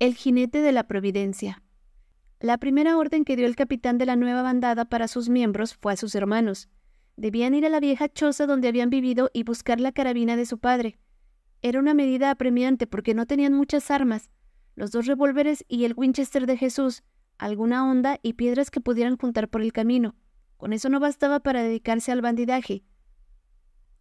El jinete de la providencia. La primera orden que dio el capitán de la nueva bandada para sus miembros fue a sus hermanos. Debían ir a la vieja choza donde habían vivido y buscar la carabina de su padre. Era una medida apremiante porque no tenían muchas armas, los dos revólveres y el Winchester de Jesús, alguna honda y piedras que pudieran juntar por el camino. Con eso no bastaba para dedicarse al bandidaje.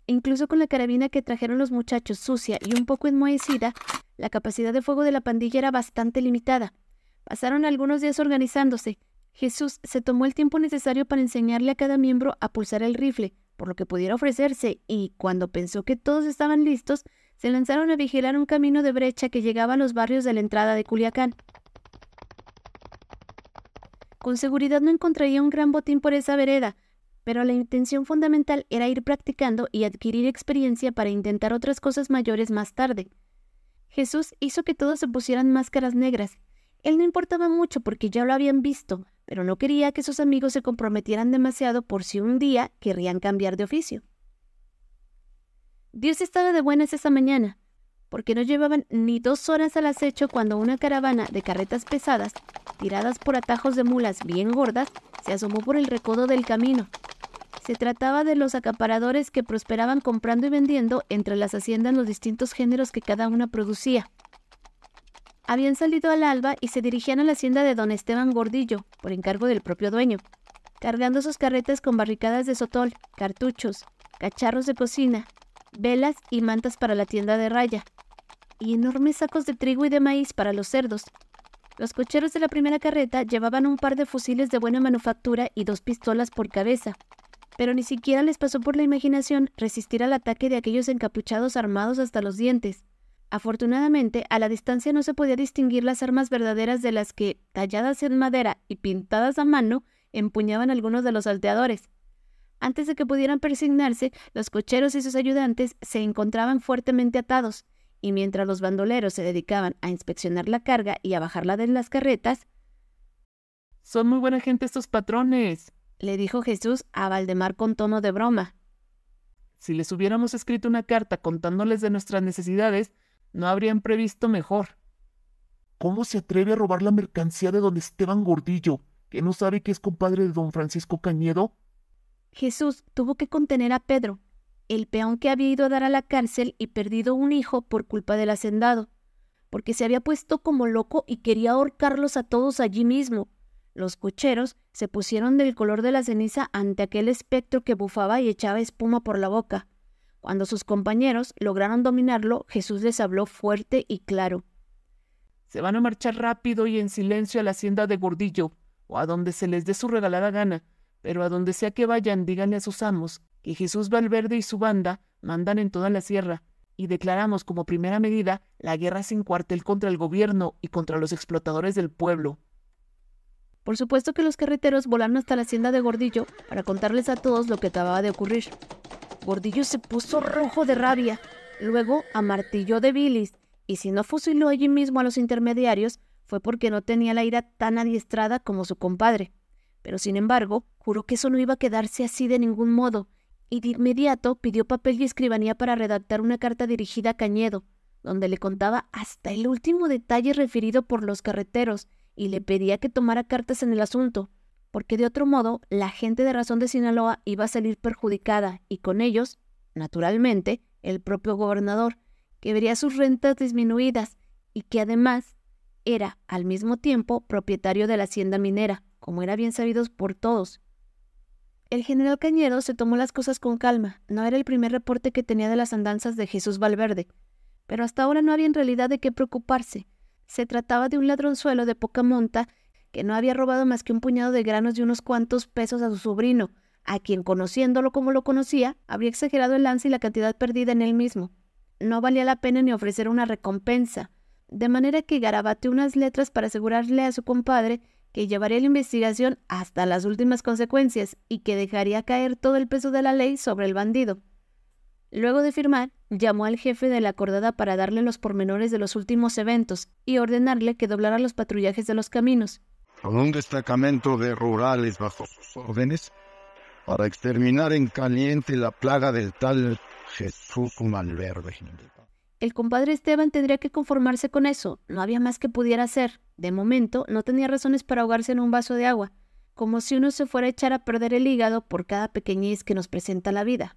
Incluso con la carabina que trajeron los muchachos sucia y un poco enmohecida, la capacidad de fuego de la pandilla era bastante limitada. Pasaron algunos días organizándose. Jesús se tomó el tiempo necesario para enseñarle a cada miembro a pulsar el rifle, por lo que pudiera ofrecerse, y cuando pensó que todos estaban listos, se lanzaron a vigilar un camino de brecha que llegaba a los barrios de la entrada de Culiacán. Con seguridad no encontraría un gran botín por esa vereda, pero la intención fundamental era ir practicando y adquirir experiencia para intentar otras cosas mayores más tarde. Jesús hizo que todos se pusieran máscaras negras. Él no importaba mucho porque ya lo habían visto, pero no quería que sus amigos se comprometieran demasiado por si un día querrían cambiar de oficio. Dios estaba de buenas esa mañana, porque no llevaban ni dos horas al acecho cuando una caravana de carretas pesadas, tiradas por atajos de mulas bien gordas, se asomó por el recodo del camino, se trataba de los acaparadores que prosperaban comprando y vendiendo entre las haciendas los distintos géneros que cada una producía. Habían salido al alba y se dirigían a la hacienda de don Esteban Gordillo, por encargo del propio dueño, cargando sus carretas con barricadas de sotol, cartuchos, cacharros de cocina, velas y mantas para la tienda de raya, y enormes sacos de trigo y de maíz para los cerdos. Los cocheros de la primera carreta llevaban un par de fusiles de buena manufactura y dos pistolas por cabeza, pero ni siquiera les pasó por la imaginación resistir al ataque de aquellos encapuchados armados hasta los dientes. Afortunadamente, a la distancia no se podía distinguir las armas verdaderas de las que, talladas en madera y pintadas a mano, empuñaban algunos de los salteadores. Antes de que pudieran persignarse, los cocheros y sus ayudantes se encontraban fuertemente atados, y mientras los bandoleros se dedicaban a inspeccionar la carga y a bajarla de las carretas, Son muy buena gente estos patrones, le dijo Jesús a Valdemar con tono de broma. Si les hubiéramos escrito una carta contándoles de nuestras necesidades, no habrían previsto mejor. ¿Cómo se atreve a robar la mercancía de don Esteban Gordillo, que no sabe que es compadre de don Francisco Cañedo? Jesús tuvo que contener a Pedro, el peón que había ido a dar a la cárcel y perdido un hijo por culpa del hacendado, porque se había puesto como loco y quería ahorcarlos a todos allí mismo, los cocheros se pusieron del color de la ceniza ante aquel espectro que bufaba y echaba espuma por la boca. Cuando sus compañeros lograron dominarlo, Jesús les habló fuerte y claro. Se van a marchar rápido y en silencio a la hacienda de Gordillo, o a donde se les dé su regalada gana, pero a donde sea que vayan, díganle a sus amos que Jesús Valverde y su banda mandan en toda la sierra, y declaramos como primera medida la guerra sin cuartel contra el gobierno y contra los explotadores del pueblo. Por supuesto que los carreteros volaron hasta la hacienda de Gordillo para contarles a todos lo que acababa de ocurrir. Gordillo se puso rojo de rabia, luego amartilló de bilis, y si no fusiló allí mismo a los intermediarios, fue porque no tenía la ira tan adiestrada como su compadre. Pero sin embargo, juró que eso no iba a quedarse así de ningún modo, y de inmediato pidió papel y escribanía para redactar una carta dirigida a Cañedo, donde le contaba hasta el último detalle referido por los carreteros, y le pedía que tomara cartas en el asunto, porque de otro modo la gente de Razón de Sinaloa iba a salir perjudicada y con ellos, naturalmente, el propio gobernador, que vería sus rentas disminuidas y que además era al mismo tiempo propietario de la hacienda minera, como era bien sabido por todos. El general Cañero se tomó las cosas con calma, no era el primer reporte que tenía de las andanzas de Jesús Valverde, pero hasta ahora no había en realidad de qué preocuparse. Se trataba de un ladronzuelo de poca monta que no había robado más que un puñado de granos y unos cuantos pesos a su sobrino, a quien conociéndolo como lo conocía, habría exagerado el lance y la cantidad perdida en él mismo. No valía la pena ni ofrecer una recompensa, de manera que garabateó unas letras para asegurarle a su compadre que llevaría la investigación hasta las últimas consecuencias y que dejaría caer todo el peso de la ley sobre el bandido. Luego de firmar, llamó al jefe de la acordada para darle los pormenores de los últimos eventos y ordenarle que doblara los patrullajes de los caminos. Con un destacamento de rurales bajo sus órdenes, para exterminar en caliente la plaga del tal Jesús Malverde. El compadre Esteban tendría que conformarse con eso, no había más que pudiera hacer. De momento, no tenía razones para ahogarse en un vaso de agua, como si uno se fuera a echar a perder el hígado por cada pequeñez que nos presenta la vida.